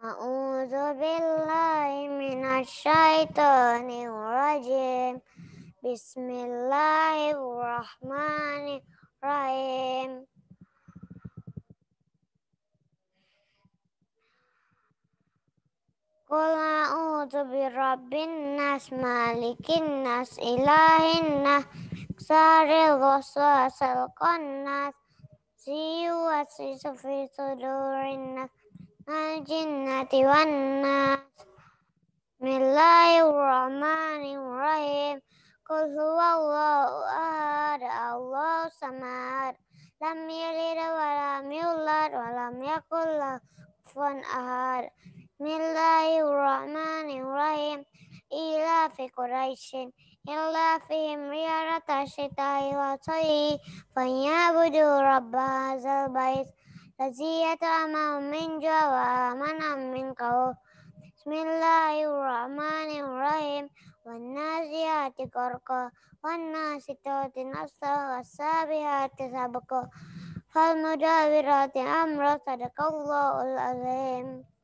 A'udzu billahi minasyaitonir rajim. Bismillahirrahmanirrahim. Qul a'udzu birabbin nas malikin nas ilahin nas saril ghasasal qannas siwa sisufi sudurin الجنة والناس بسم الله الرحمن الرحيم قل هو الله أحد الله الصمد لم يلد ولم يولد ولم يكن له كفوا أحد بسم الله الرحمن الرحيم إيلاف قريش إلا فيهم رياضة الشتاء والصيف فليعبدوا رب هذا البيت الذي يطعمهم من جوع وآمنهم من قوم بسم الله الرحمن الرحيم والنازيات غرقا والناشطات نشطا والسابحات سبقا فالمجاورات أمرا صدق الله العظيم